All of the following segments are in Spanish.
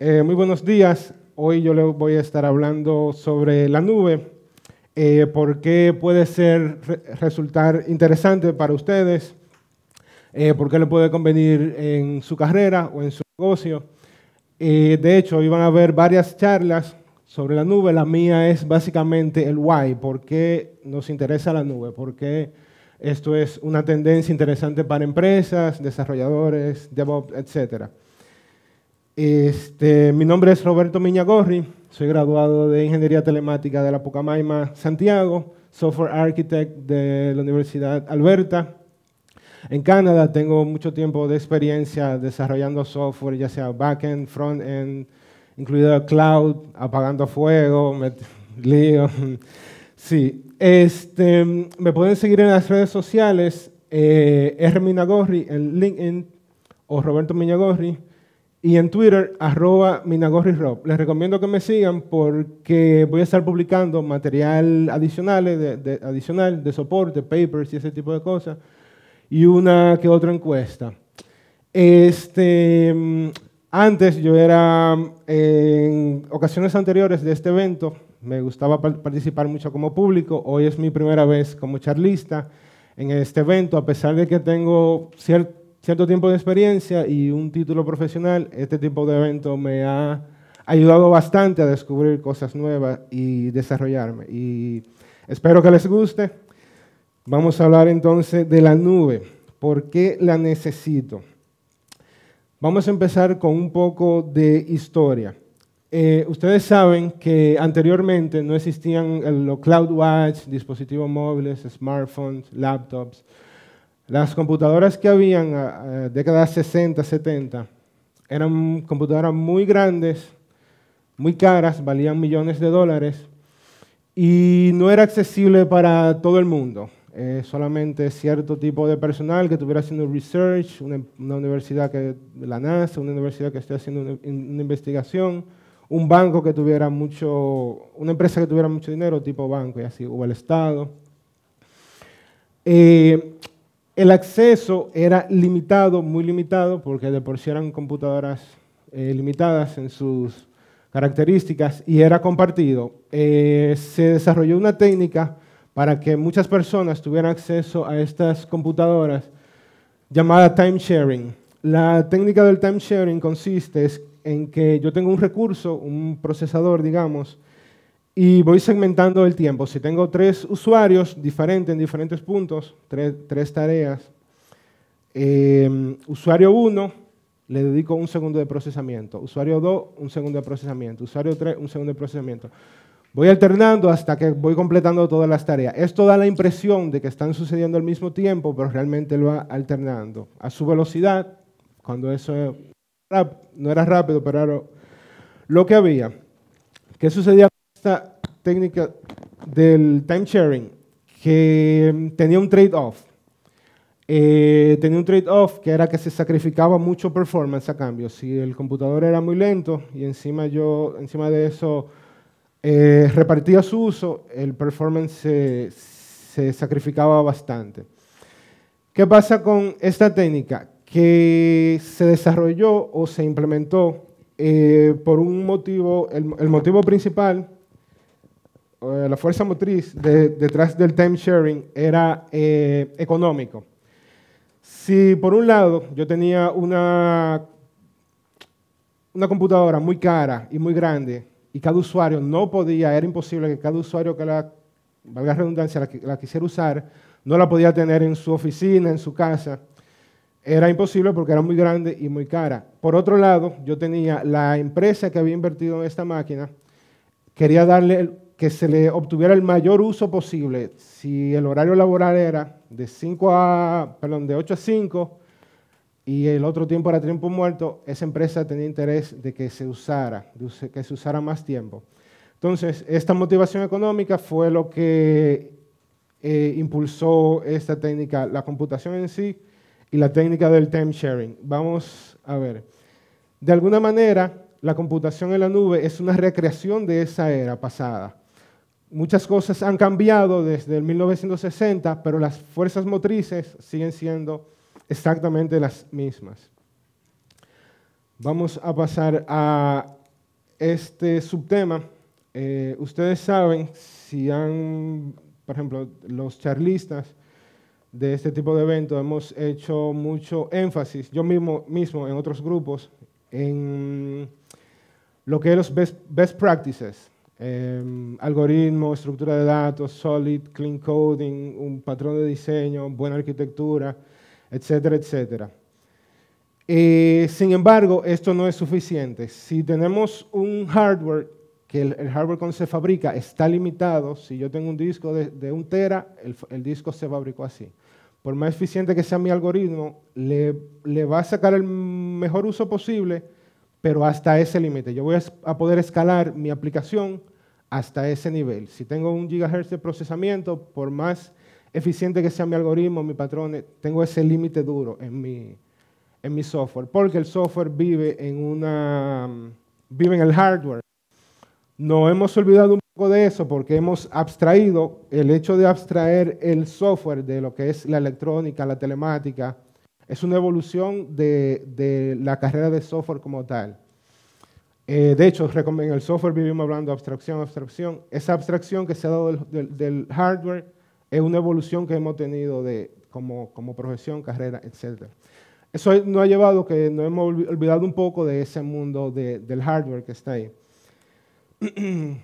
Eh, muy buenos días. Hoy yo les voy a estar hablando sobre la nube, eh, por qué puede ser, resultar interesante para ustedes, eh, por qué le puede convenir en su carrera o en su negocio. de hecho, hoy van a haber varias charlas sobre la nube. La mía es básicamente el why, por qué nos interesa la nube, por qué esto es una tendencia interesante para empresas, desarrolladores, DevOps, etcétera. Este, mi nombre es Roberto Miñagorri, soy graduado de Ingeniería Telemática de la Pucamaima Santiago, Software Architect de la Universidad Alberta. En Canadá tengo mucho tiempo de experiencia desarrollando software, ya sea backend, frontend, incluido cloud, apagando fuego, lío. Sí, este, me pueden seguir en las redes sociales, eh, R. Minagorri en LinkedIn o Roberto Miñagorri. Y en Twitter, arroba minagorrirob. Les recomiendo que me sigan porque voy a estar publicando material adicional de, de, adicional de soporte, papers y ese tipo de cosas. Y una que otra encuesta. Este, mm, antes yo era, mm, en ocasiones anteriores de este evento, me gustaba participar mucho como público. Hoy es mi primera vez como charlista en este evento, a pesar de que tengo cierto cierto tiempo de experiencia y un título profesional, este tipo de evento me ha ayudado bastante a descubrir cosas nuevas y desarrollarme. Y espero que les guste. Vamos a hablar entonces de la nube. ¿Por qué la necesito? Vamos a empezar con un poco de historia. Eh, ustedes saben que anteriormente no existían los CloudWatch, dispositivos móviles, smartphones, laptops. Las computadoras que habían décadas 60, 70 eran computadoras muy grandes, muy caras, valían millones de dólares y no era accesible para todo el mundo. Eh, solamente cierto tipo de personal que estuviera haciendo research, una, universidad que la NASA, una universidad que esté haciendo una, investigación, un banco que tuviera mucho, una empresa que tuviera mucho dinero, tipo banco y así, o el Estado. Eh, el acceso era limitado, muy limitado, porque de por sí eran computadoras eh, limitadas en sus características y era compartido. Eh, se desarrolló una técnica para que muchas personas tuvieran acceso a estas computadoras llamada time sharing. La técnica del time sharing consiste en que yo tengo un recurso, un procesador, digamos, y voy segmentando el tiempo. Si tengo tres usuarios diferentes en diferentes puntos, tres, tareas, eh, usuario 1 le dedico un segundo de procesamiento, usuario 2 un segundo de procesamiento, usuario 3 un segundo de procesamiento. Voy alternando hasta que voy completando todas las tareas. Esto da la impresión de que están sucediendo al mismo tiempo, pero realmente lo va alternando a su velocidad, cuando eso no era rápido, pero lo que había. ¿Qué sucedía esta técnica del time sharing que mm, tenía un trade-off. Eh, tenía un trade-off que era que se sacrificaba mucho performance a cambio. Si el computador era muy lento y encima, yo, encima de eso eh, repartía su uso, el performance se, sacrificaba bastante. ¿Qué pasa con esta técnica? Que se desarrolló o se implementó eh, por un motivo, el, el motivo principal eh, la fuerza motriz detrás del time sharing era eh, económico. Si por un lado yo tenía una, una computadora muy cara y muy grande y cada usuario no podía, era imposible que cada usuario que la, valga redundancia, la, la quisiera usar, no la podía tener en su oficina, en su casa, era imposible porque era muy grande y muy cara. Por otro lado, yo tenía la empresa que había invertido en esta máquina, quería darle que se le obtuviera el mayor uso posible. Si el horario laboral era de, 5 a, 8 a 5 y el otro tiempo era tiempo muerto, esa empresa tenía interés de que se usara, de que se usara más tiempo. Entonces, esta motivación económica fue lo que eh, impulsó esta técnica, la computación en sí y la técnica del time sharing. Vamos a ver. De alguna manera, la computación en la nube es una recreación de esa era pasada. Muchas cosas han cambiado desde el 1960, pero las fuerzas motrices siguen siendo exactamente las mismas. Vamos a pasar a este subtema. Eh, ustedes saben, si han, por ejemplo, los charlistas de este tipo de eventos, hemos hecho mucho énfasis, yo mismo, mismo en otros grupos, en lo que es los best practices Em, algoritmo, estructura de datos, solid, clean coding, un patrón de diseño, buena arquitectura, etcétera, etcétera. Eh, sin embargo, esto no es suficiente. Si tenemos un hardware, que el, hardware cuando se fabrica está limitado, si yo tengo un disco de, un tera, el, disco se fabricó así. Por más eficiente que sea mi algoritmo, le, va a sacar el mejor uso posible, pero hasta ese límite. Yo voy a poder escalar mi aplicación hasta ese nivel. Si tengo un gigahertz de procesamiento, por más eficiente que sea mi algoritmo, mi patrón, eh, tengo ese límite duro en mi, en mi software, porque el software vive en, una, mm, vive en el hardware. No hemos olvidado un poco de eso porque hemos abstraído el hecho de abstraer el software de lo que es la electrónica, la telemática. Es una evolución de, de la carrera de software como tal. Eh, de hecho, en el software vivimos hablando de abstracción, abstracción. Esa abstracción que se ha dado del, hardware es una evolución que hemos tenido de, como, profesión, carrera, etc. Eso nos ha llevado que nos hemos olvidado un poco de ese mundo del hardware que está ahí.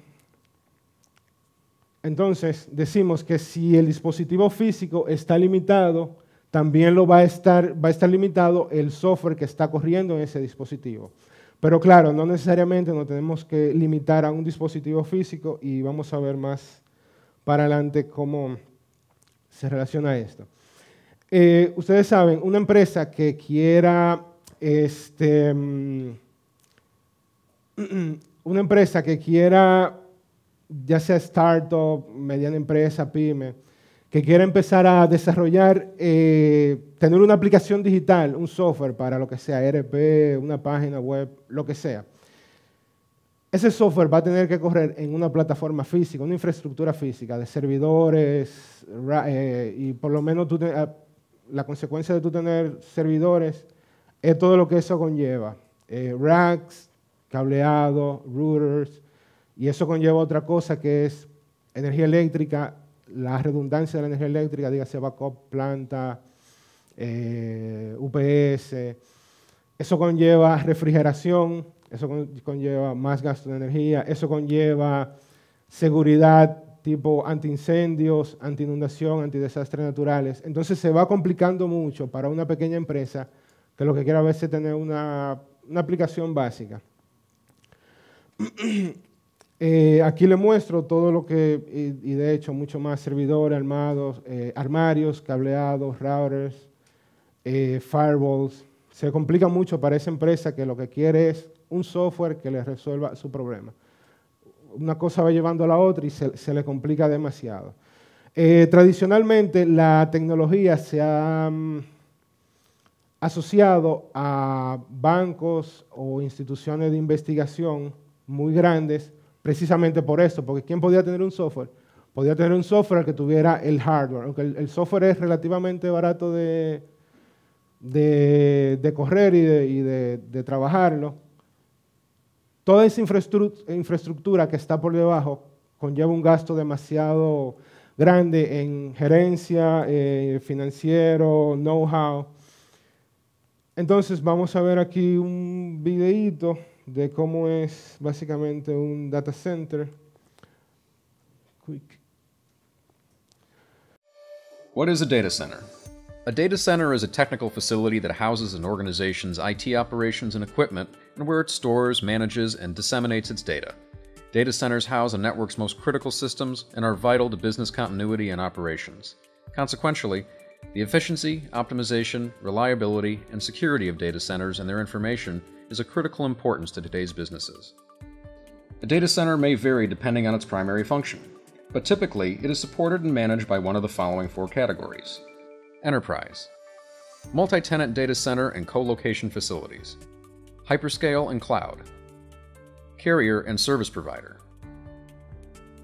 Entonces, decimos que si el dispositivo físico está limitado, también lo va a estar limitado el software que está corriendo en ese dispositivo. Pero claro, no necesariamente nos tenemos que limitar a un dispositivo físico y vamos a ver más para adelante cómo se relaciona esto. Eh, ustedes saben, una empresa que quiera, este, mm, una empresa que quiera, ya sea startup, mediana empresa, pyme, que quiera empezar a desarrollar, eh, tener una aplicación digital, un software para lo que sea, RP, una página web, lo que sea. Ese software va a tener que correr en una plataforma física, una infraestructura física de servidores, eh, y por lo menos ah, la consecuencia de tú tener servidores es todo lo que eso conlleva. Eh, racks, cableado, routers, y eso conlleva otra cosa que es energía eléctrica, la redundancia de la energía eléctrica, dígase backup, planta, eh, UPS, eso conlleva refrigeración, eso conlleva más gasto de energía, eso conlleva seguridad tipo antiincendios, anti antidesastres naturales. Entonces se va complicando mucho para una pequeña empresa que lo que quiere a veces tener una, una aplicación básica. Eh, aquí le muestro todo lo que, y, de hecho mucho más, servidores, armados, eh, armarios, cableados, routers, eh, firewalls. Se complica mucho para esa empresa que lo que quiere es un software que le resuelva su problema. Una cosa va llevando a la otra y se, le complica demasiado. tradicionalmente la tecnología se ha mm, asociado a bancos o instituciones de investigación muy grandes precisamente por eso, porque ¿quién podía tener un software? Podía tener un software que tuviera el hardware, aunque el, software es relativamente barato de, de, correr y, de, trabajarlo. Toda esa infraestructura que está por debajo conlleva un gasto demasiado grande en gerencia, eh, financiero, know-how. Entonces vamos a ver aquí un videíto. de cómo es básicamente un data center. Quick. What is a data center? A data center is a technical facility that houses an organization's IT operations and equipment, and where it stores, manages, and disseminates its data. Data centers house a network's most critical systems and are vital to business continuity and operations. Consequentially, the efficiency, optimization, reliability, and security of data centers and their information is of critical importance to today's businesses. A data center may vary depending on its primary function, but typically it is supported and managed by one of the following four categories Enterprise, multi tenant data center and co location facilities, hyperscale and cloud, carrier and service provider.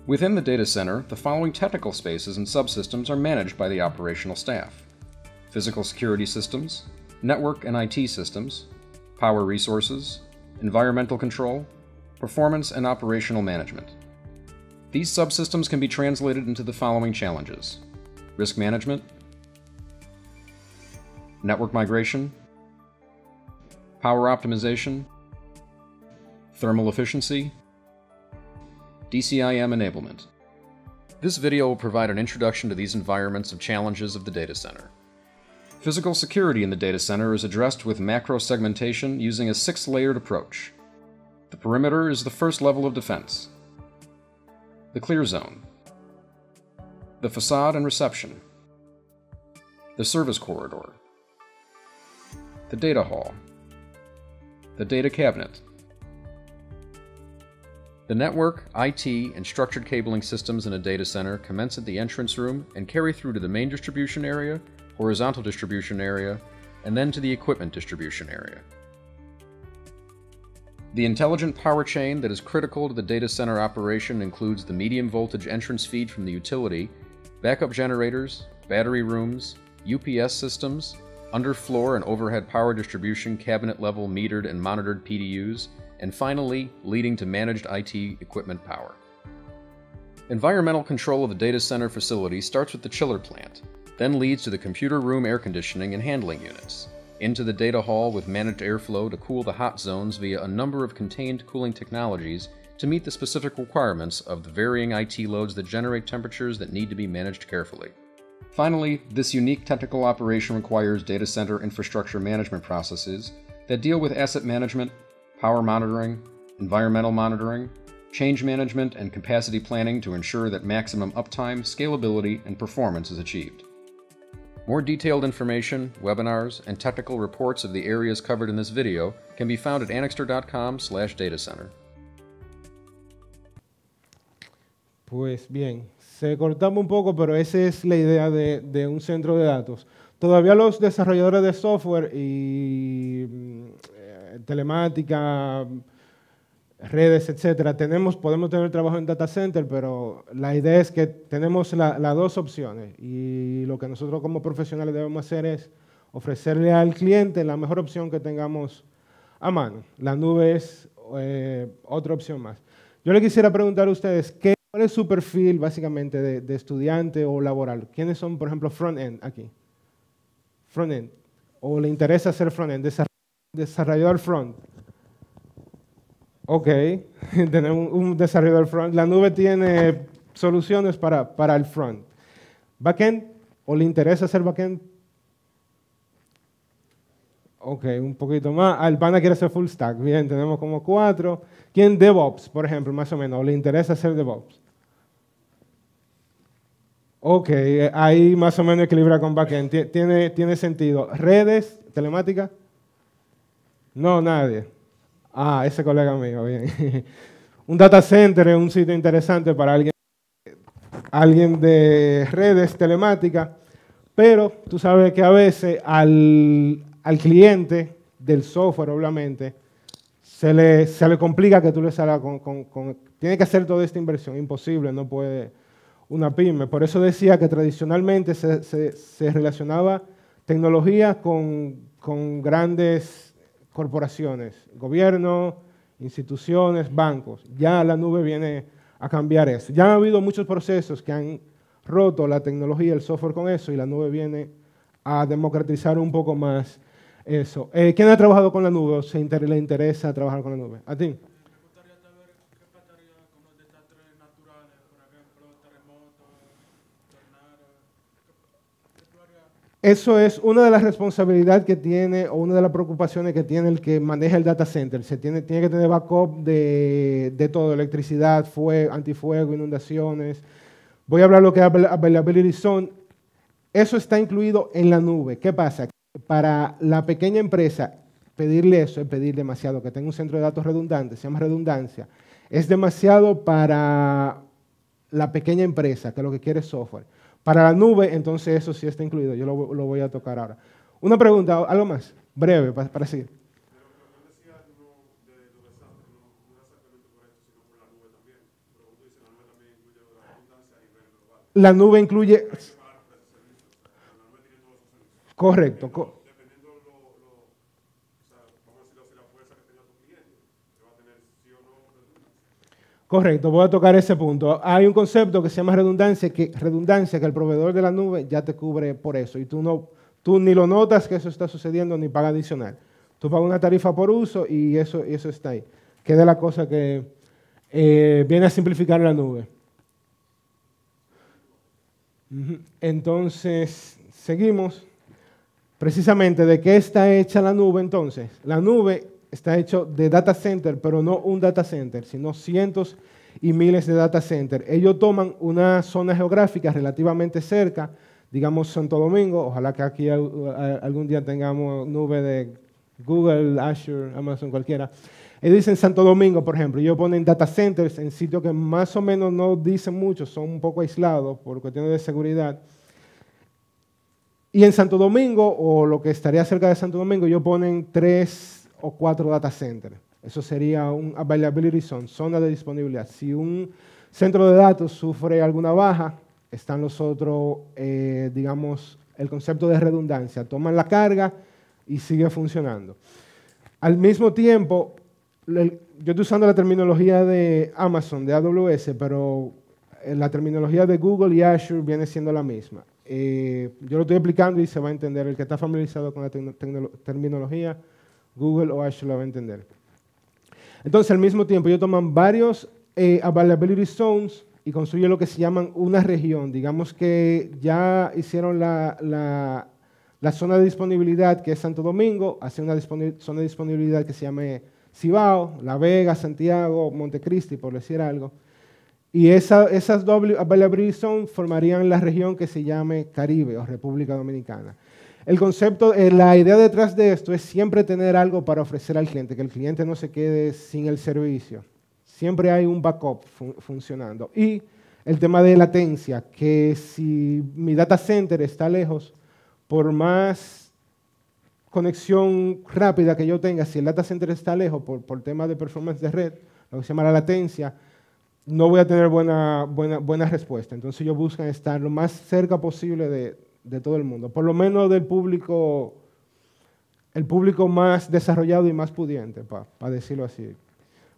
Within the data center, the following technical spaces and subsystems are managed by the operational staff physical security systems, network and IT systems, power resources, environmental control, performance and operational management. These subsystems can be translated into the following challenges. Risk management, network migration, power optimization, thermal efficiency, DCIM enablement. This video will provide an introduction to these environments of challenges of the data center. Physical security in the data center is addressed with macro segmentation using a six layered approach. The perimeter is the first level of defense. The clear zone. The facade and reception. The service corridor. The data hall. The data cabinet. The network, IT, and structured cabling systems in a data center commence at the entrance room and carry through to the main distribution area horizontal distribution area, and then to the equipment distribution area. The intelligent power chain that is critical to the data center operation includes the medium voltage entrance feed from the utility, backup generators, battery rooms, UPS systems, underfloor and overhead power distribution cabinet level metered and monitored PDUs, and finally, leading to managed IT equipment power. Environmental control of the data center facility starts with the chiller plant, then leads to the computer room air conditioning and handling units, into the data hall with managed airflow to cool the hot zones via a number of contained cooling technologies to meet the specific requirements of the varying IT loads that generate temperatures that need to be managed carefully. Finally, this unique technical operation requires data center infrastructure management processes that deal with asset management, power monitoring, environmental monitoring, change management, and capacity planning to ensure that maximum uptime, scalability, and performance is achieved. More detailed information, webinars, and technical reports of the areas covered in this video can be found at annixter.com slash datacenter. Pues bien, se cortamos un poco, pero esa es la idea de, de un centro de datos. Todavía los desarrolladores de software y mm, eh, telemática, redes, etcétera. Tenemos, podemos tener trabajo en data center, pero la idea es que tenemos las dos opciones y lo que nosotros como profesionales debemos hacer es ofrecerle al cliente la mejor opción que tengamos a mano. La nube es eh, otra opción más. Yo le quisiera preguntar a ustedes, ¿cuál es su perfil básicamente de, estudiante o laboral? ¿Quiénes son, por ejemplo, front-end aquí? Front-end. ¿O le interesa ser front-end? Desarrollador front. Ok, tenemos un desarrollador front. La nube tiene soluciones para, el front. ¿Backend? ¿O le interesa hacer backend? Ok, un poquito más. Albana ah, quiere hacer full stack. Bien, tenemos como cuatro. ¿Quién DevOps, por ejemplo, más o menos? ¿O le interesa hacer DevOps? Ok, ahí más o menos equilibra con backend. Tiene, tiene sentido. ¿Redes? ¿Telemática? No, nadie. Ah, ese colega mío, bien. un data center es un sitio interesante para alguien, alguien de redes telemáticas, pero tú sabes que a veces al, al cliente del software, obviamente, se le, se le complica que tú le salgas con, Tiene que hacer toda esta inversión, imposible, no puede una pyme. Por eso decía que tradicionalmente se, relacionaba tecnología con grandes corporaciones, gobierno, instituciones, bancos. Ya la nube viene a cambiar eso. Ya ha habido muchos procesos que han roto la tecnología, el software con eso, y la nube viene a democratizar un poco más eso. Eh, ¿Quién ha trabajado con la nube o se le interesa trabajar con la nube? ¿A ti? Eso es una de las responsabilidades que tiene o una de las preocupaciones que tiene el que maneja el data center. Se tiene, que tener backup de, todo, electricidad, fuego, antifuego, inundaciones. Voy a hablar lo que es Availability Zone. Eso está incluido en la nube. ¿Qué pasa? Para la pequeña empresa, pedirle eso es pedir demasiado. Que tenga un centro de datos redundante, se llama redundancia. Es demasiado para la pequeña empresa que lo que quiere es software. Para la nube, entonces eso sí está incluido. Yo lo voy a tocar ahora. Una pregunta, algo más, breve, para seguir. Pero cuando yo decía de nube sal, no es sal que no esté por esto, sino por la nube también. Pero como tú dices, la nube también incluye la redundancia y la nube. La nube incluye. Correcto, correcto. Correcto, voy a tocar ese punto. Hay un concepto que se llama redundancia, que, redundancia, que el proveedor de la nube ya te cubre por eso y tú, no, tú ni lo notas que eso está sucediendo ni paga adicional. Tú pagas una tarifa por uso y eso, eso está ahí. Que de la cosa que eh, viene a simplificar la nube. Entonces, seguimos. Precisamente, ¿de qué está hecha la nube entonces? La nube está hecho de data center, pero no un data center, sino cientos y miles de data center. Ellos toman una zona geográfica relativamente cerca, digamos Santo Domingo, ojalá que aquí algún día tengamos nube de Google, Azure, Amazon, cualquiera. Ellos dicen Santo Domingo, por ejemplo, ellos ponen data centers en sitios que más o menos no dicen mucho, son un poco aislados por cuestiones de seguridad. Y en Santo Domingo, o lo que estaría cerca de Santo Domingo, ellos ponen tres o cuatro data centers. Eso sería un availability zone, zona de disponibilidad. Si un centro de datos sufre alguna baja, están los otros, eh, digamos, el concepto de redundancia. Toman la carga y sigue funcionando. Al mismo tiempo, yo estoy usando la terminología de Amazon, de AWS, pero eh, la terminología de Google y Azure viene siendo la misma. Eh, yo lo estoy explicando y se va a entender. El que está familiarizado con la terminología Google o Azure lo va a entender. Entonces, al mismo tiempo, ellos toman varios eh, availability zones y construyen lo que se llaman una región. Digamos que ya hicieron la, zona de disponibilidad, que es Santo Domingo, hacen una zona de disponibilidad que se llama Cibao, La Vega, Santiago, Montecristi, por decir algo. Y esas doble availability zones formarían la región que se llame Caribe o República Dominicana. El concepto, eh, la idea detrás de esto es siempre tener algo para ofrecer al cliente, que el cliente no se quede sin el servicio. Siempre hay un backup funcionando. Y el tema de latencia, que si mi data center está lejos, por más conexión rápida que yo tenga, si el data center está lejos por, por tema de performance de red, lo que se llama la latencia, no voy a tener buena, buena, buena respuesta. Entonces yo busco estar lo más cerca posible de, de todo el mundo, por lo menos del público, el público más desarrollado y más pudiente, para decirlo así,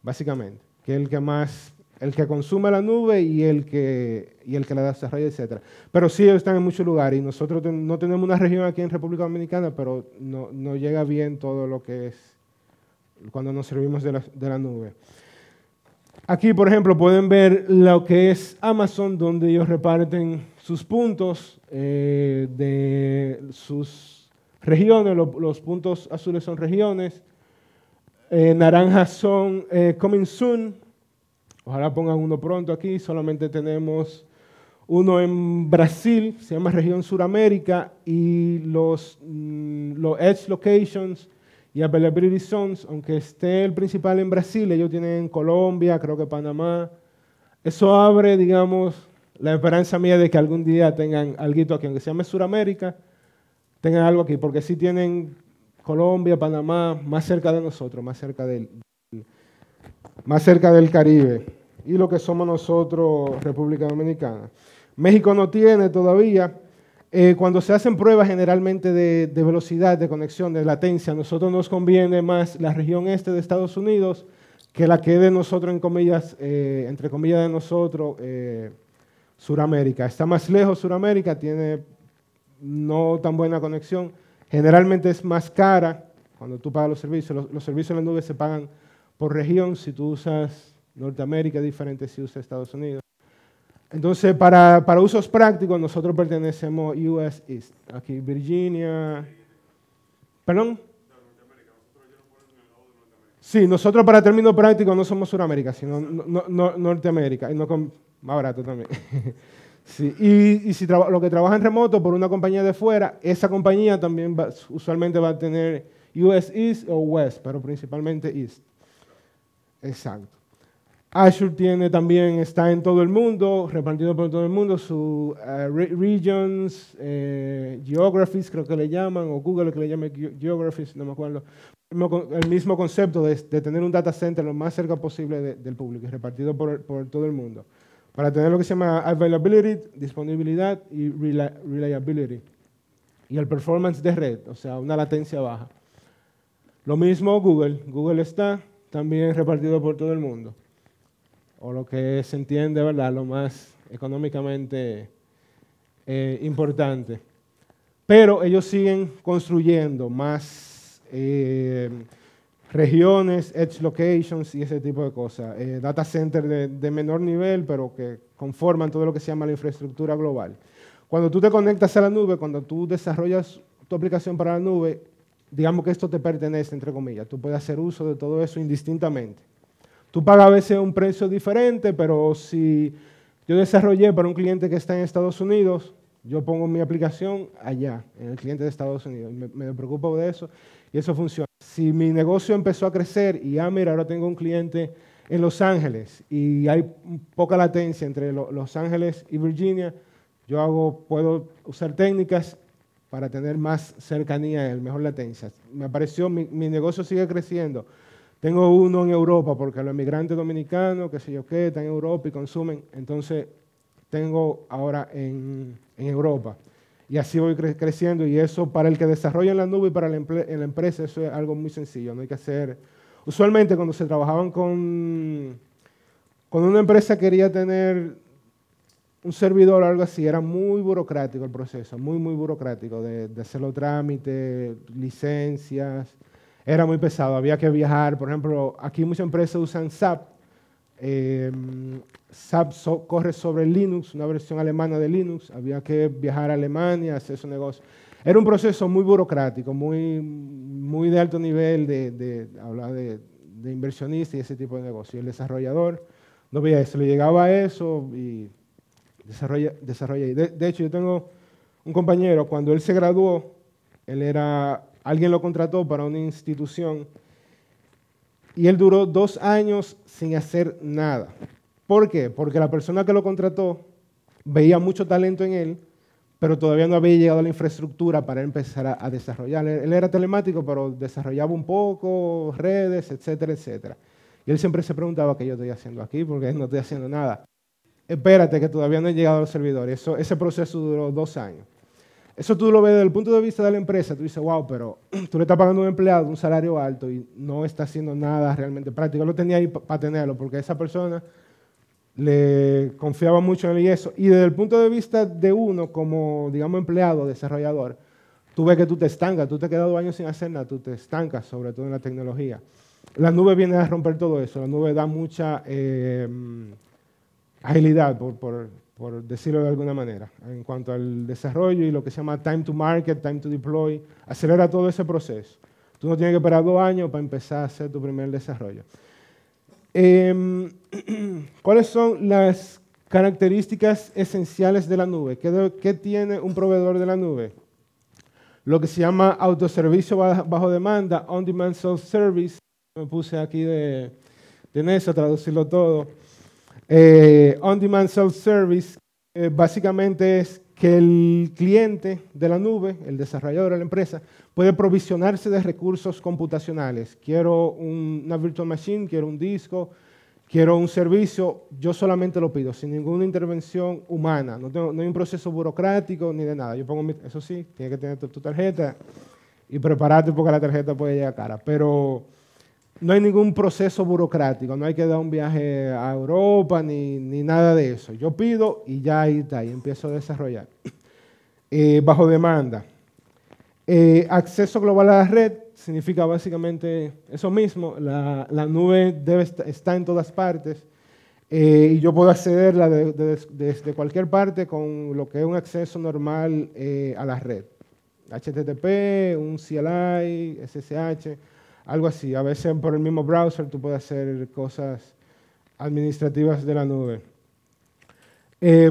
básicamente, que es el que más, el que consume la nube y el que, el que la desarrolla, etc. Pero sí, ellos están en muchos lugares y nosotros no tenemos una región aquí en República Dominicana, pero no, llega bien todo lo que es cuando nos servimos de la, de la nube. Aquí, por ejemplo, pueden ver lo que es Amazon, donde ellos reparten sus puntos eh, de sus regiones, los puntos azules son regiones, eh, naranjas son eh, coming soon, ojalá pongan uno pronto aquí, solamente tenemos uno en Brasil, se llama región Suramérica, y los, mm, los edge locations y availability zones, aunque esté el principal en Brasil, ellos tienen Colombia, creo que Panamá, eso abre, digamos, la esperanza mía es de que algún día tengan algo aquí, aunque se llame Suramérica, tengan algo aquí, porque si tienen Colombia, Panamá, más cerca de nosotros, más cerca del, más cerca del Caribe, y lo que somos nosotros, República Dominicana. México no tiene todavía. Eh, cuando se hacen pruebas generalmente de, velocidad, de conexión, de latencia, a nosotros nos conviene más la región este de Estados Unidos que la que de nosotros, en comillas, eh, entre comillas de nosotros, eh, Suramérica. Está más lejos Suramérica, tiene no tan buena conexión. Generalmente es más cara cuando tú pagas los servicios. Los, servicios en la nube se pagan por región. Si tú usas Norteamérica, diferente si usas Estados Unidos. Entonces, para, usos prácticos, nosotros pertenecemos US East. Aquí Virginia. ¿Perdón? Sí, nosotros para términos prácticos no somos Suramérica, sino Norteamérica. Y no más barato también. sí. Y, si lo que trabaja en remoto por una compañía de fuera, esa compañía también usualmente va a tener US East o West, pero principalmente East. Exacto. Azure tiene también, está en todo el mundo, repartido por todo el mundo, su eh, regions, eh, geographies creo que le llaman, o Google que le llame geographies, no me acuerdo. El mismo concepto de, tener un data center lo más cerca posible del público, repartido por todo el mundo para tener lo que se llama availability, disponibilidad y reliability. Y el performance de red, o sea, una latencia baja. Lo mismo Google. Google está también repartido por todo el mundo. O lo que se entiende, ¿verdad? Lo más económicamente eh, importante. Pero ellos siguen construyendo más... Eh, regiones, edge locations y ese tipo de cosas. Eh, data center de, menor nivel, pero que conforman todo lo que se llama la infraestructura global. Cuando tú te conectas a la nube, cuando tú desarrollas tu aplicación para la nube, digamos que esto te pertenece, entre comillas. Tú puedes hacer uso de todo eso indistintamente. Tú pagas a veces un precio diferente, pero si yo desarrollé para un cliente que está en Estados Unidos, yo pongo mi aplicación allá, en el cliente de Estados Unidos. me preocupo de eso y eso funciona si mi negocio empezó a crecer y, ah, mira, ahora tengo un cliente en Los Ángeles y hay poca latencia entre Los Ángeles y Virginia, yo puedo usar técnicas para tener más cercanía, el mejor latencia. Me apareció, mi, negocio sigue creciendo. Tengo uno en Europa, porque los emigrantes dominicanos, qué sé yo qué, están en Europa y consumen. Entonces, tengo ahora en Europa. Y así voy creciendo y eso para el que desarrolla en la nube y para la, empresa eso es algo muy sencillo, no hay que hacer... Usualmente cuando se trabajaban con, cuando una empresa quería tener un servidor o algo así, era muy burocrático el proceso, muy, muy burocrático, de, hacerlo hacer los trámites, licencias, era muy pesado, había que viajar, por ejemplo, aquí muchas empresas usan SAP, eh, SAP corre sobre Linux, una versión alemana de Linux. Había que viajar a Alemania, hacer su negocio. Era un proceso muy burocrático, muy, de alto nivel de, inversionista de, inversionistas y ese tipo de negocio. El desarrollador no veía eso, le llegaba a eso y desarrolla. desarrolla. De, de hecho, yo tengo un compañero, cuando él se graduó, él era, alguien lo contrató para una institución y él duró dos años sin hacer nada. ¿Por qué? Porque la persona que lo contrató veía mucho talento en él, pero todavía no había llegado a la infraestructura para empezar a, desarrollar. Él era telemático, pero desarrollaba un poco redes, etcétera, etcétera. Y él siempre se preguntaba qué yo estoy haciendo aquí, porque no estoy haciendo nada. Espérate, que todavía no he llegado al servidor. Eso, ese proceso duró dos años. Eso tú lo ves desde el punto de vista de la empresa. Tú dices, wow, pero tú le estás pagando a un empleado un salario alto y no está haciendo nada realmente práctico. Yo lo tenía ahí para tenerlo, porque esa persona le confiaba mucho en él y eso. Y desde el punto de vista de uno como, digamos, empleado, desarrollador, tú ves que tú te estancas, tú te has quedado años sin hacer nada, tú te estancas, sobre todo en la tecnología. La nube viene a romper todo eso, la nube da mucha eh, agilidad, por, por, por, decirlo de alguna manera, en cuanto al desarrollo y lo que se llama time to market, time to deploy, acelera todo ese proceso. Tú no tienes que esperar dos años para empezar a hacer tu primer desarrollo. Em, ¿Cuáles son las características esenciales de la nube? ¿Qué, tiene un proveedor de la nube? Lo que se llama autoservicio bajo demanda, on-demand self-service. Me puse aquí de, de a traducirlo todo. Eh, on-demand self-service eh, básicamente es que el cliente de la nube, el desarrollador de la empresa, Puede provisionarse de recursos computacionales. Quiero una virtual machine, quiero un disco, quiero un servicio. Yo solamente lo pido, sin ninguna intervención humana. No, hay un proceso burocrático ni de nada. Yo pongo eso sí, tienes que tener tu, tarjeta y prepararte porque la tarjeta puede llegar cara. Pero no hay ningún proceso burocrático, no hay que dar un viaje a Europa ni, nada de eso. Yo pido y ya ahí está, y empiezo a desarrollar. Eh, bajo demanda. Eh, acceso global a la red significa básicamente eso mismo, la, nube debe está en todas partes eh, y yo puedo accederla desde cualquier parte con lo que es un acceso normal eh, a la red. HTTP, un CLI, SSH, algo así. A veces por el mismo browser tú puedes hacer cosas administrativas de la nube.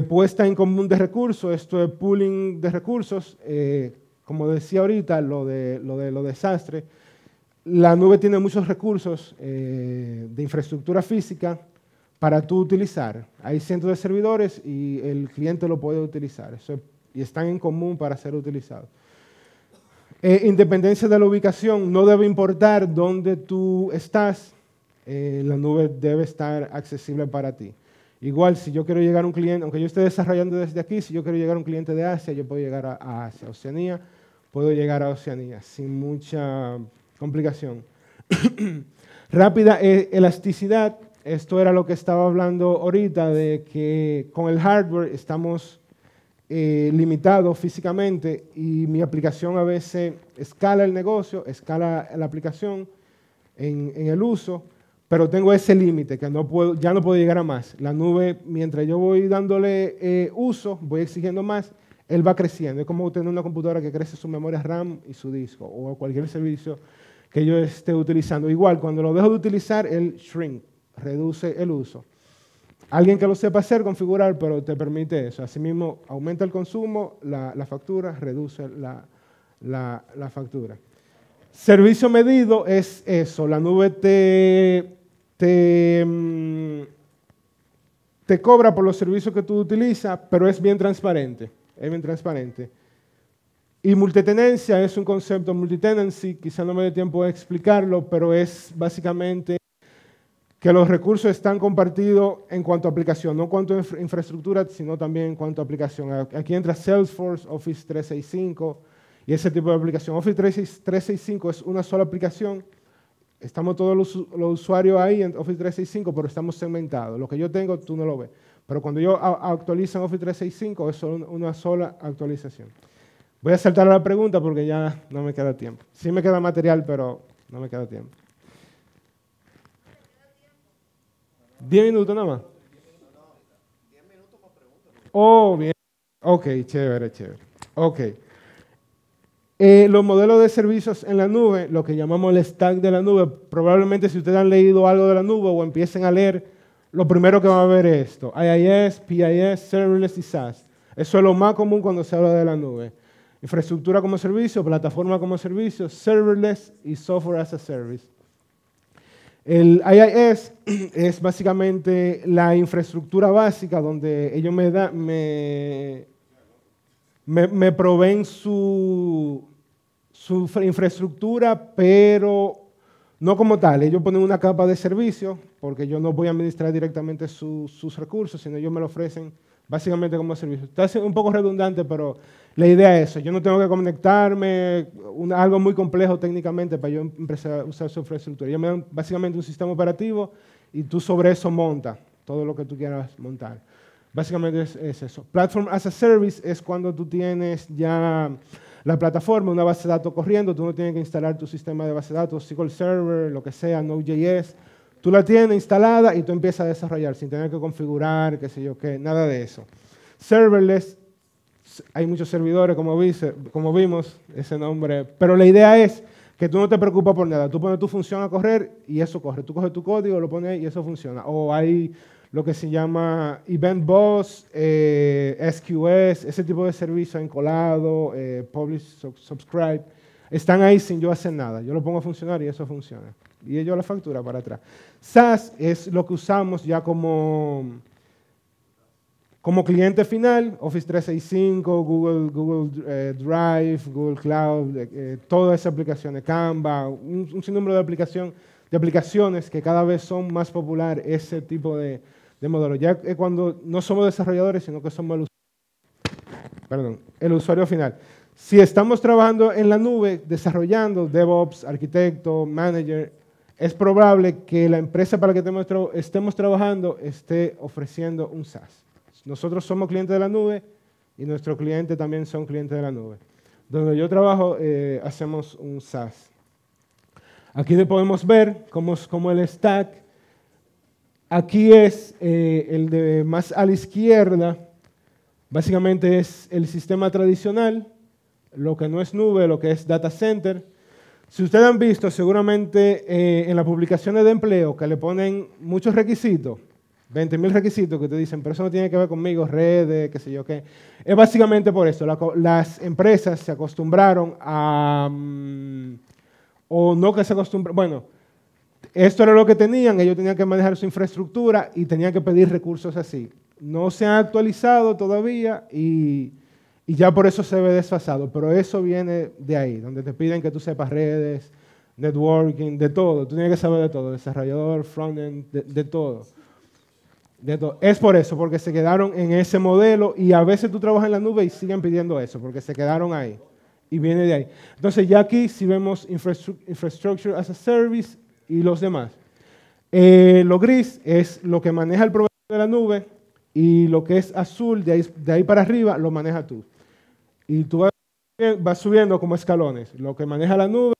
puesta en común de recursos, esto es pooling de recursos, como decía ahorita, lo de lo de los desastres, la nube tiene muchos recursos eh, de infraestructura física para tú utilizar. Hay cientos de servidores y el cliente lo puede utilizar. y están en común para ser utilizados. Eh, independencia de la ubicación, no debe importar dónde tú estás, eh, la nube debe estar accesible para ti. Igual, si yo quiero llegar a un cliente, aunque yo esté desarrollando desde aquí, si yo quiero llegar a un cliente de Asia, yo puedo llegar a, a Asia, Oceanía, puedo llegar a Oceanía sin mucha complicación. Rápida e-, elasticidad, esto era lo que estaba hablando ahorita, de que con el hardware estamos eh, limitados físicamente y mi aplicación a veces escala el negocio, escala la aplicación en, el uso, pero tengo ese límite que no puedo, ya no puedo llegar a más. La nube, mientras yo voy dándole eh, uso, voy exigiendo más él va creciendo. Es como tener una computadora que crece su memoria RAM y su disco, o cualquier servicio que yo esté utilizando. Igual, cuando lo dejo de utilizar, él shrink, reduce el uso. Alguien que lo sepa hacer, configurar, pero te permite eso. Asimismo, aumenta el consumo, la, factura, reduce la, factura. Servicio medido es eso. La nube te, te, mm, te cobra por los servicios que tú utilizas, pero es bien transparente es bien transparente. Y multitenencia es un concepto, multitenancy, quizá no me dé tiempo de explicarlo, pero es básicamente que los recursos están compartidos en cuanto a aplicación, no en cuanto a infraestructura, sino también en cuanto a aplicación. Aquí entra Salesforce, Office 365 y ese tipo de aplicación. Office 365 es una sola aplicación. Estamos todos los usuarios ahí en Office 365, pero estamos segmentados. Lo que yo tengo, tú no lo ves. Pero cuando yo actualizo en Office 365 es una sola actualización. Voy a saltar a la pregunta porque ya no me queda tiempo. Sí me queda material, pero no me queda tiempo. ¿Diez minutos nada más? Oh, bien. Ok, chévere, chévere. Ok. Eh, los modelos de servicios en la nube, lo que llamamos el stack de la nube, probablemente si ustedes han leído algo de la nube o empiecen a leer, lo primero que va a ver es esto. IIS, PIS, Serverless y SaaS. Eso es lo más común cuando se habla de la nube. Infraestructura como servicio, plataforma como servicio, serverless y software as a service. El IIS es básicamente la infraestructura básica donde ellos me, da, me, me, proveen su, su infraestructura, pero no como tal, ellos ponen una capa de servicio porque yo no voy a administrar directamente sus recursos, sino ellos me lo ofrecen básicamente como servicio. Está un poco redundante, pero la idea es eso. Yo no tengo que conectarme, algo muy complejo técnicamente para yo empezar a usar su infraestructura. Ellos me dan básicamente un sistema operativo y tú sobre eso montas todo lo que tú quieras montar. Básicamente es eso. Platform as a Service es cuando tú tienes ya la plataforma, una base de datos corriendo, tú no tienes que instalar tu sistema de base de datos, SQL Server, lo que sea, Node.js. Tú la tienes instalada y tú empiezas a desarrollar sin tener que configurar, qué sé yo qué, nada de eso. Serverless, hay muchos servidores, como, vimos ese nombre, pero la idea es que tú no te preocupas por nada. Tú pones tu función a correr y eso corre. Tú coges tu código, lo pones y eso funciona. O hay lo que se llama Event Boss, SQS, eh, ese tipo de servicio encolado, eh, Publish, Subscribe, están ahí sin yo hacer nada. Yo lo pongo a funcionar y eso funciona. Y ellos la factura para atrás. SaaS es lo que usamos ya como, como cliente final, Office 365, Google, Google eh, Drive, Google Cloud, todas esas aplicaciones, Canva, un, sinnúmero de aplicaciones de aplicaciones que cada vez son más popular ese tipo de, de modelo. Ya eh, cuando no somos desarrolladores, sino que somos el usuario, perdón, el usuario final. Si estamos trabajando en la nube, desarrollando DevOps, arquitecto, manager, es probable que la empresa para la que estemos trabajando esté ofreciendo un SaaS. Nosotros somos clientes de la nube y nuestros clientes también son clientes de la nube. Donde yo trabajo, eh, hacemos un SaaS. Aquí podemos ver cómo como el stack Aquí es eh, el de más a la izquierda, básicamente es el sistema tradicional, lo que no es nube, lo que es data center. Si ustedes han visto seguramente eh, en las publicaciones de empleo que le ponen muchos requisitos, 20.000 requisitos que te dicen, pero eso no tiene que ver conmigo, redes, qué sé yo qué. Es básicamente por eso, las empresas se acostumbraron a... Mm, o no que se acostumbraron, bueno, esto era lo que tenían, ellos tenían que manejar su infraestructura y tenían que pedir recursos así. No se ha actualizado todavía y, ya por eso se ve desfasado, pero eso viene de ahí, donde te piden que tú sepas redes, networking, de todo. Tú tienes que saber de todo, desarrollador, frontend, todo. De todo. Es por eso, porque se quedaron en ese modelo y a veces tú trabajas en la nube y siguen pidiendo eso, porque se quedaron ahí y viene de ahí. Entonces ya aquí si vemos infrastructure as a service y los demás. Eh, lo gris es lo que maneja el proveedor de la nube y lo que es azul de ahí, de ahí para arriba lo maneja tú. Y tú vas, subiendo como escalones, lo que maneja la nube,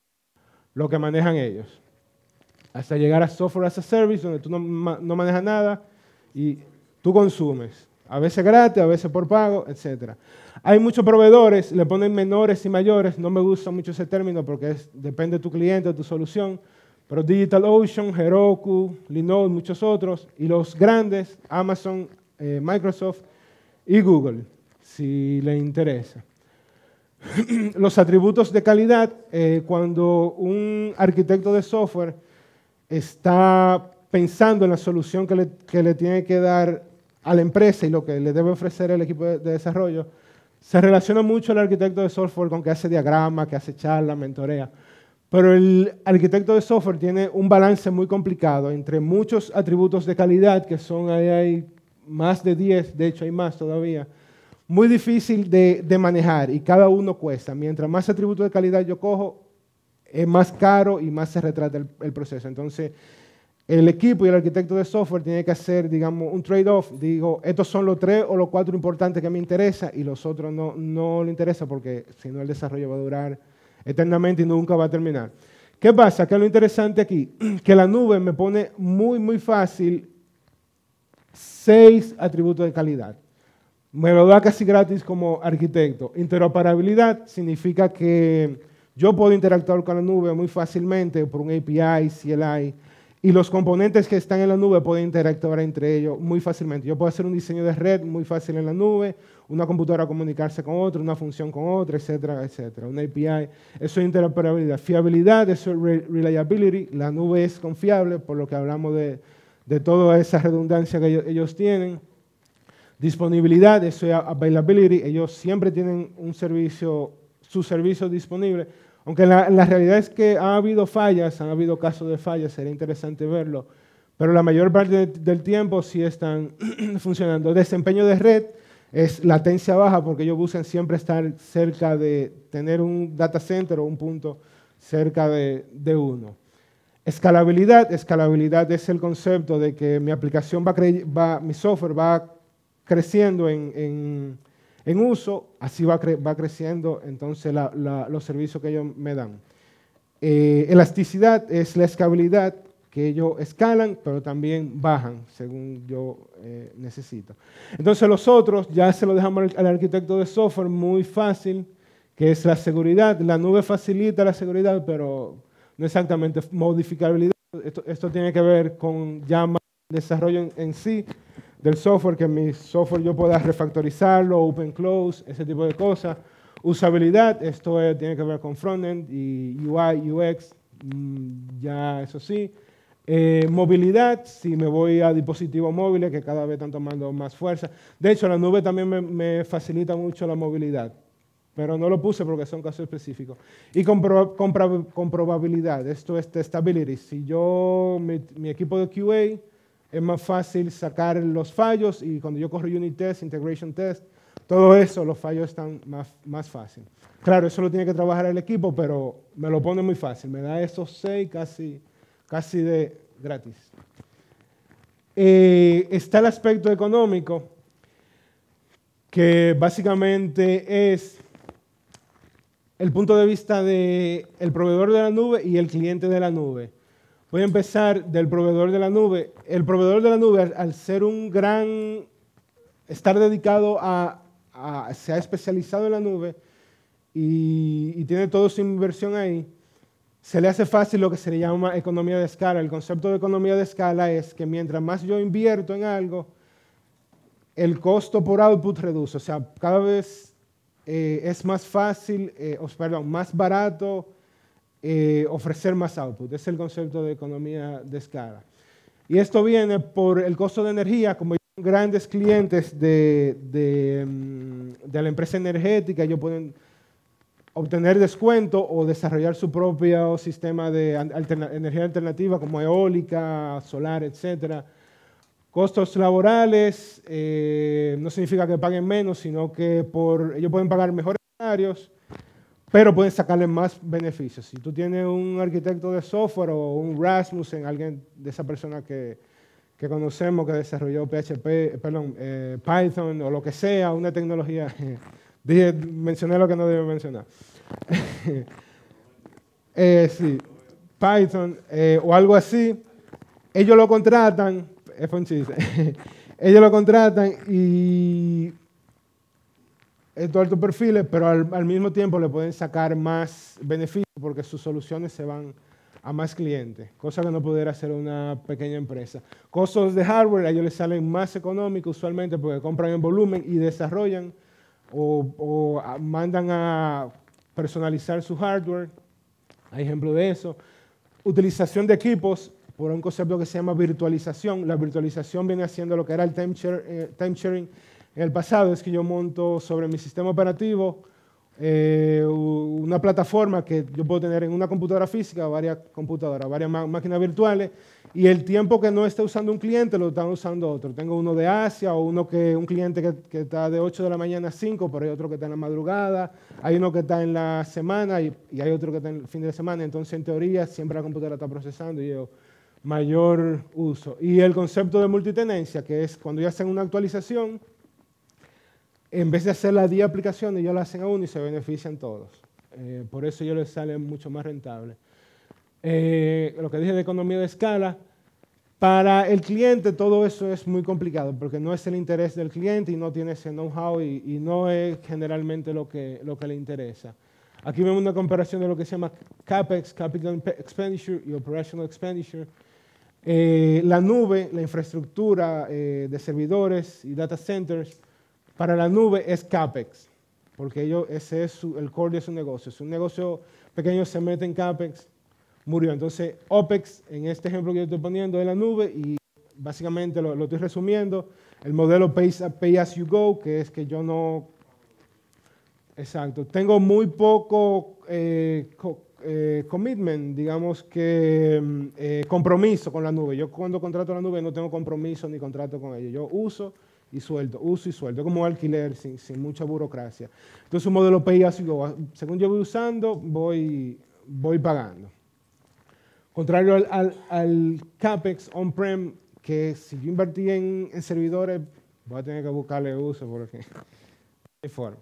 lo que manejan ellos. Hasta llegar a software as a service, donde tú no, no manejas nada y tú consumes. A veces gratis, a veces por pago, etc. Hay muchos proveedores, le ponen menores y mayores. No me gusta mucho ese término porque es, depende de tu cliente, de tu solución. Pero DigitalOcean, Heroku, Linode, muchos otros, y los grandes, Amazon, eh, Microsoft y Google, si le interesa. los atributos de calidad, eh, cuando un arquitecto de software está pensando en la solución que le, tiene que dar a la empresa y lo que le debe ofrecer el equipo de, desarrollo, se relaciona mucho el arquitecto de software con que hace diagrama, que hace charlas, mentorea. Pero el arquitecto de software tiene un balance muy complicado entre muchos atributos de calidad, que son, ahí hay más de 10, de hecho hay más todavía, muy difícil de, manejar y cada uno cuesta. Mientras más atributos de calidad yo cojo, es más caro y más se retrata el, proceso. Entonces, el equipo y el arquitecto de software tiene que hacer, digamos, un trade-off. Digo, estos son los tres o los cuatro importantes que me interesa y los otros no, no le interesa porque si no el desarrollo va a durar eternamente y nunca va a terminar. ¿Qué pasa? Que lo interesante aquí, que la nube me pone muy, muy fácil seis atributos de calidad. Me lo da casi gratis como arquitecto. Interoperabilidad significa que yo puedo interactuar con la nube muy fácilmente por un API, CLI, y los componentes que están en la nube pueden interactuar entre ellos muy fácilmente. Yo puedo hacer un diseño de red muy fácil en la nube, una computadora comunicarse con otra, una función con otra, etcétera, etcétera. Una API, eso es interoperabilidad. Fiabilidad, eso es reliability. La nube es confiable, por lo que hablamos de, de toda esa redundancia que ellos, tienen. Disponibilidad, eso es availability. Ellos siempre tienen un servicio, su servicio disponible. Aunque la, la realidad es que ha habido fallas, han habido casos de fallas, sería interesante verlo pero la mayor parte del tiempo sí están funcionando. Desempeño de red, es latencia baja porque ellos buscan siempre estar cerca de tener un data center o un punto cerca de, uno. Escalabilidad. Escalabilidad es el concepto de que mi aplicación va, mi software va creciendo en, uso, así va, creciendo entonces los servicios que ellos me dan. Eh, elasticidad es la escalabilidad que ellos escalan, pero también bajan según yo eh, necesito. Entonces los otros ya se lo dejamos al arquitecto de software muy fácil, que es la seguridad. La nube facilita la seguridad, pero no exactamente modificabilidad. Esto, tiene que ver con ya más desarrollo en, sí del software, que mi software yo pueda refactorizarlo, open close, ese tipo de cosas. Usabilidad, esto tiene que ver con frontend y UI, UX, mm, ya eso sí. Eh, movilidad, si me voy a dispositivos móviles que cada vez están tomando más fuerza. De hecho, la nube también me, facilita mucho la movilidad, pero no lo puse porque son casos específicos. Y con probabilidad, comprobabilidad, esto es testability. Si yo, mi, equipo de QA, es más fácil sacar los fallos y cuando yo corro unit test, integration test, todo eso, los fallos están más, más fácil. Claro, eso lo tiene que trabajar el equipo, pero me lo pone muy fácil. Me da esos seis casi casi de gratis. Eh, está el aspecto económico, que básicamente es el punto de vista del proveedor de la nube y el cliente de la nube. Voy a empezar del proveedor de la nube. El proveedor de la nube, al ser un gran, estar dedicado a, se ha especializado en la nube y, y tiene toda su inversión ahí, se le hace fácil lo que se le llama economía de escala. El concepto de economía de escala es que mientras más yo invierto en algo, el costo por output reduce. O sea, cada vez eh, es más fácil, eh, perdón, más barato eh, ofrecer más output. Es el concepto de economía de escala. Y esto viene por el costo de energía, como grandes clientes de, de, mm, de la empresa energética, yo pueden obtener descuento o desarrollar su propio sistema de energía alternativa como eólica, solar, etc. Costos laborales, eh, no significa que paguen menos, sino que ellos pueden pagar mejores salarios, pero pueden sacarle más beneficios. Si tú tienes un arquitecto de software o un Rasmussen, alguien de esa persona que, conocemos que desarrolló PHP, perdón, eh, Python o lo que sea, una tecnología Dije, mencioné lo que no debo mencionar. Eh, sí, Python eh, o algo así. Ellos lo contratan, es un ellos lo contratan y estos altos perfiles, pero al, mismo tiempo le pueden sacar más beneficios porque sus soluciones se van a más clientes, cosa que no pudiera hacer una pequeña empresa. Costos de hardware a ellos les salen más económicos usualmente porque compran en volumen y desarrollan o, ah, mandan a personalizar su hardware. Hay ejemplo de eso. Utilización de equipos por un concepto que se llama virtualización. La virtualización viene haciendo lo que era el time, eh, time sharing en el pasado. Es que yo monto sobre mi sistema operativo eh, una plataforma que yo puedo tener en una computadora física, varias computadoras, varias máquinas virtuales, y el tiempo que no esté usando un cliente lo están usando otro. Tengo uno de Asia o uno que, un cliente que, está de 8 de la mañana a 5, pero hay otro que está en la madrugada, hay uno que está en la semana y, y hay otro que está en el fin de semana. Entonces, en teoría, siempre la computadora está procesando y yo mayor uso. Y el concepto de multitenencia, que es cuando ya hacen una actualización, en vez de hacer las 10 aplicaciones, ya la hacen a uno y se benefician todos. Eh, por eso yo les sale mucho más rentable. Eh, lo que dije de economía de escala, para el cliente todo eso es muy complicado porque no es el interés del cliente y no tiene ese know-how y, no es generalmente lo que, lo que le interesa. Aquí vemos una comparación de lo que se llama CAPEX, Capital Expenditure y Operational Expenditure. Eh, la nube, la infraestructura de servidores y data centers, para la nube es CAPEX, porque ese es el core de su negocio. Si un negocio pequeño se mete en CAPEX, murió. Entonces, OPEX, en este ejemplo que yo estoy poniendo, de la nube y básicamente lo, estoy resumiendo. El modelo pay, as you go, que es que yo no Exacto. Tengo muy poco eh, eh, commitment, digamos que mm, eh, compromiso con la nube. Yo cuando contrato la nube no tengo compromiso ni contrato con ella. Yo uso y suelto, uso y suelto, como alquiler, sin, sin mucha burocracia. Entonces, un modelo pay-as-you-go, según yo voy usando, voy, voy pagando. Contrario al, al, CAPEX on-prem, que si yo invertí en, servidores, voy a tener que buscarle uso porque no hay forma.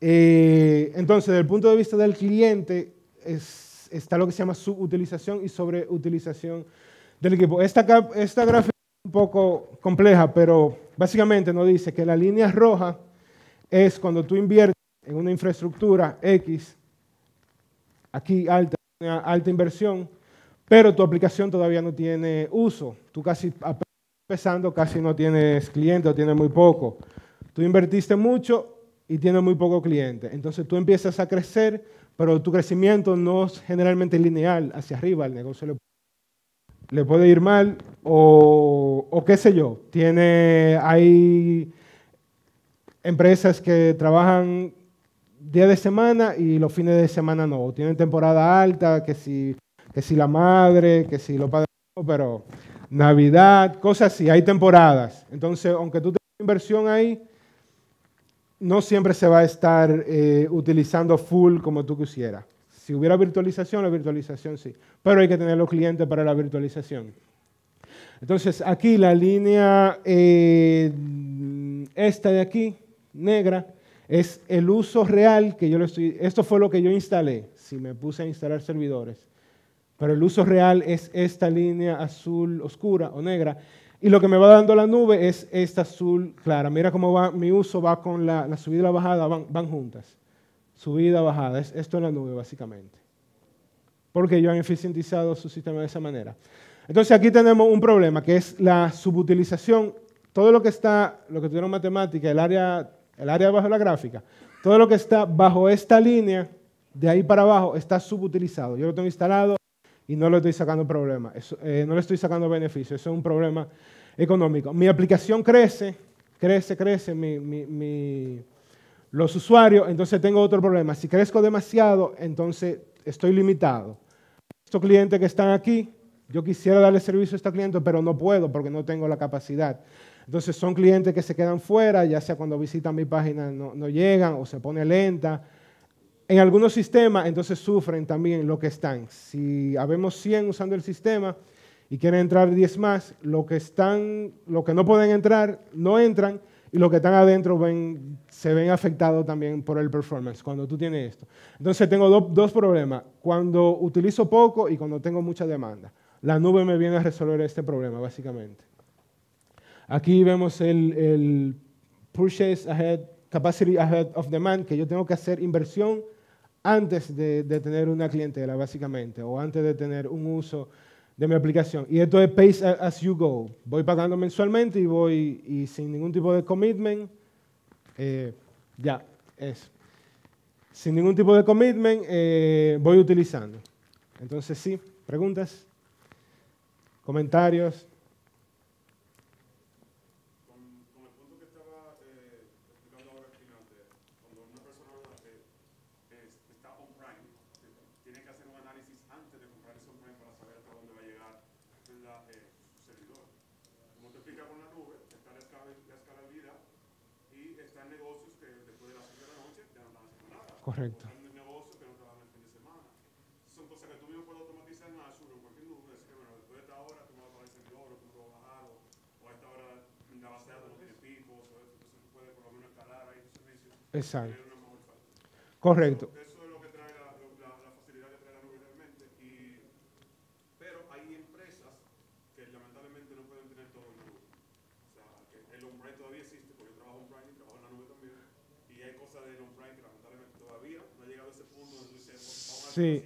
Eh, entonces, desde el punto de vista del cliente, es, está lo que se llama subutilización y sobreutilización del equipo. Esta, esta gráfica un poco compleja, pero básicamente nos dice que la línea roja es cuando tú inviertes en una infraestructura X, aquí alta, alta inversión, pero tu aplicación todavía no tiene uso. Tú casi empezando, casi no tienes cliente o tienes muy poco. Tú invertiste mucho y tienes muy poco cliente. Entonces tú empiezas a crecer, pero tu crecimiento no es generalmente lineal hacia arriba, el negocio le le puede ir mal o, qué sé yo. Tiene, hay empresas que trabajan día de semana y los fines de semana no. Tienen temporada alta, que si, si la madre, que si los padres, pero Navidad, cosas así, hay temporadas. Entonces, aunque tú tengas inversión ahí, no siempre se va a estar eh, utilizando full como tú quisieras. Si hubiera virtualización, la virtualización sí. Pero hay que tener los clientes para la virtualización. Entonces, aquí la línea, eh, esta de aquí, negra, es el uso real que yo le estoy... Esto fue lo que yo instalé, si me puse a instalar servidores. Pero el uso real es esta línea azul oscura o negra. Y lo que me va dando la nube es esta azul clara. Mira cómo va mi uso, va con la, subida y la bajada, van juntas subida, bajada, esto es la nube básicamente. Porque ellos han eficientizado su sistema de esa manera. Entonces aquí tenemos un problema que es la subutilización. Todo lo que está, lo que tuvieron matemática, el área, el área bajo la gráfica, todo lo que está bajo esta línea, de ahí para abajo, está subutilizado. Yo lo tengo instalado y no le estoy sacando problema, eh, no le estoy sacando beneficio, eso es un problema económico. Mi aplicación crece, crece, crece, mi, mi, mi los usuarios, entonces tengo otro problema. Si crezco demasiado, entonces estoy limitado. Estos clientes que están aquí, yo quisiera darle servicio a estos clientes, pero no puedo porque no tengo la capacidad. Entonces son clientes que se quedan fuera, ya sea cuando visitan mi página no, llegan o se pone lenta. En algunos sistemas entonces sufren también lo que están. Si habemos 100 usando el sistema y quieren entrar 10 más, lo que, están, lo que no pueden entrar no entran y los que están adentro se ven afectados también por el performance cuando tú tienes esto. Entonces tengo dos problemas, cuando utilizo poco y cuando tengo mucha demanda. La nube me viene a resolver este problema, básicamente. Aquí vemos el, purchase ahead, capacity ahead of demand, que yo tengo que hacer inversión antes de, de tener una clientela, básicamente, o antes de tener un uso de mi aplicación. Y esto es Pay as you go. Voy pagando mensualmente y voy y sin ningún tipo de commitment. Eh, ya, es. Sin ningún tipo de commitment eh, voy utilizando. Entonces sí, preguntas, comentarios. Negocio que no en fin de semana. Son cosas que tú mismo puedes automatizar más uno, cualquier duda es que, bueno, después de esta hora, como vas a aparecer el oro, como vas a bajar, o a esta hora, la base de los tipos, o esto se puede por lo menos escalar ahí tu servicio. Exacto. Correcto. Sí.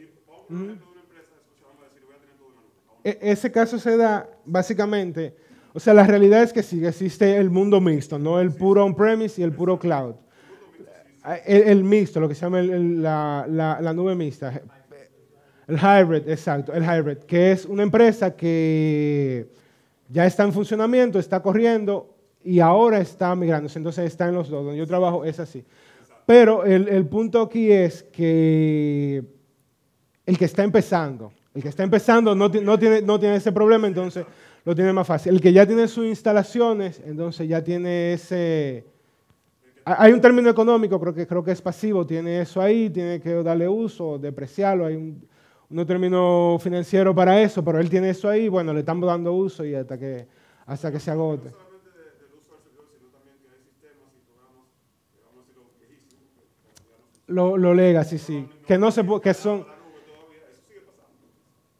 ese caso se da básicamente, o sea, la realidad es que sí, existe el mundo mixto, ¿no? El puro on-premise y el puro cloud. Ah, el, mixto, lo que se llama la, nube mixta. El hybrid, exacto, el hybrid, que es una empresa que ya está en funcionamiento, está corriendo y ahora está migrando. Entonces está en los dos, donde yo trabajo es así. Pero el, punto aquí es que el que está empezando. El que está empezando no, no, tiene, no tiene ese problema, entonces lo tiene más fácil. El que ya tiene sus instalaciones, entonces ya tiene ese... Hay un término económico, creo que, creo que es pasivo, tiene eso ahí, tiene que darle uso, depreciarlo, hay un, término financiero para eso, pero él tiene eso ahí, bueno, le estamos dando uso y hasta que, hasta que se agote. Lo, lo legacy, sí. Que no se que son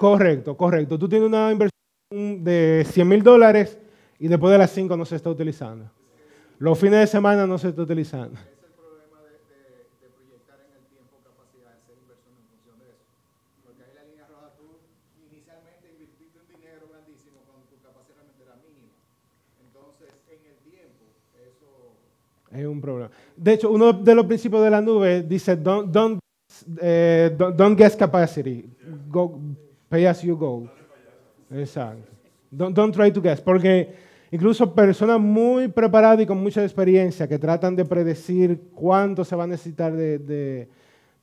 Correcto, correcto. Tú tienes una inversión de 100 mil dólares y después de las 5 no se está utilizando. Los fines de semana no se está utilizando. ¿Es el problema de, de, proyectar en el tiempo capacidad de hacer inversión en función de eso? Porque ahí la línea roja, tú inicialmente invirtiste un dinero grandísimo cuando tu capacidad realmente era mínima. Entonces, en el tiempo, eso... Es un problema. De hecho, uno de los principios de la nube dice, don't, don't, eh, don't, don't guess capacity. Go, Pay as you go. Exacto. Don't, don't try to guess. Porque incluso personas muy preparadas y con mucha experiencia que tratan de predecir cuánto se va a necesitar de,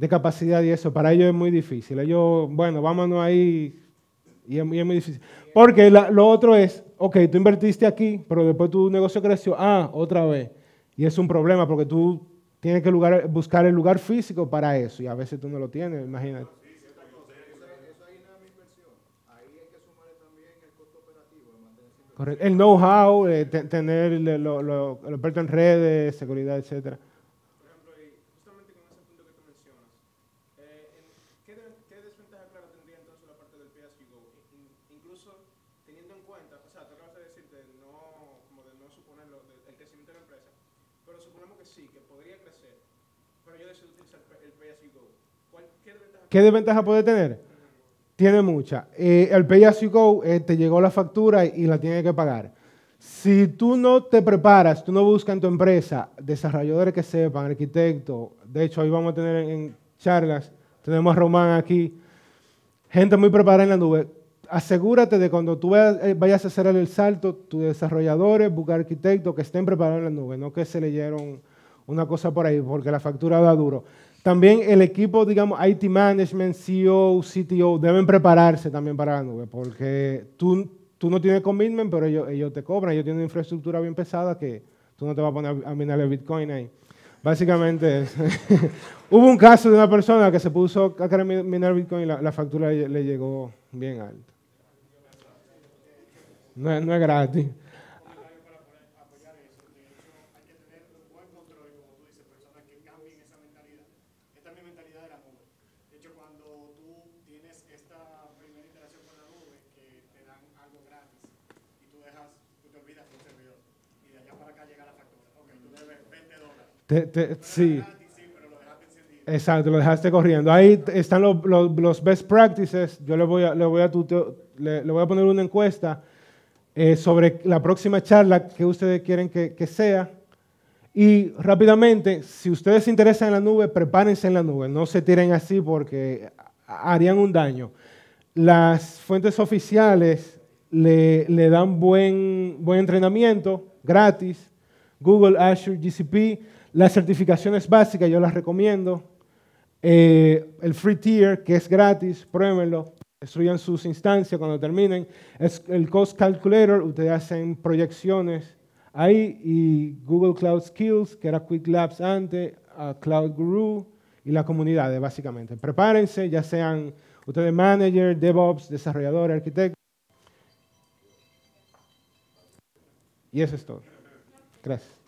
capacidad y eso, para ellos es muy difícil. Ellos, bueno, vámonos ahí y es, muy difícil. Porque lo otro es, ok, tú invertiste aquí, pero después tu negocio creció, ah, otra vez. Y es un problema porque tú tienes que buscar el lugar físico para eso y a veces tú no lo tienes, imagínate. El know-how, eh, tener lo experto en redes, seguridad, etcétera Por ejemplo, justamente con ese punto que mencionas, eh, ¿qué desventaja tendría entonces la parte del PSG Go? Incluso teniendo en cuenta, o sea, te acabas de decir de no suponer el crecimiento de la empresa, pero suponemos que sí, que podría crecer, pero yo decido utilizar el PSG Go. ¿Qué desventaja puede tener? Tiene mucha. Eh, el Pay eh, te llegó la factura y, la tiene que pagar. Si tú no te preparas, tú no buscas en tu empresa desarrolladores que sepan, arquitectos, de hecho hoy vamos a tener en charlas, tenemos a Román aquí, gente muy preparada en la nube. Asegúrate de cuando tú eh, vayas a hacer el salto, tus desarrolladores, busca arquitectos que estén preparados en la nube, no que se leyeron una cosa por ahí, porque la factura da duro. También el equipo, digamos, IT Management, CEO, CTO, deben prepararse también para la nube, porque tú, tú no tienes commitment, pero ellos, ellos te cobran, ellos tienen una infraestructura bien pesada que tú no te vas a poner a minar el Bitcoin ahí. Básicamente, hubo un caso de una persona que se puso a minar Bitcoin y la, factura le, llegó bien alta. No, no es gratis. sí. Exacto, lo dejaste corriendo. Ahí están los, los, best practices. Yo le voy a, le voy a, voy a poner una encuesta eh, sobre la próxima charla que ustedes quieren que, que, sea. Y rápidamente, si ustedes se interesan en la nube, prepárense en la nube. No se tiren así porque harían un daño. Las fuentes oficiales le, le dan buen, buen entrenamiento gratis. Google, Azure, GCP. Las certificaciones básicas yo las recomiendo. Eh, el free tier, que es gratis, pruébenlo, destruyan sus instancias cuando terminen. Es el Cost Calculator, ustedes hacen proyecciones ahí y Google Cloud Skills, que era Quick Labs antes, Cloud Guru y la comunidad, básicamente. Prepárense, ya sean ustedes manager, DevOps, desarrollador, arquitecto. Y eso es todo. Gracias.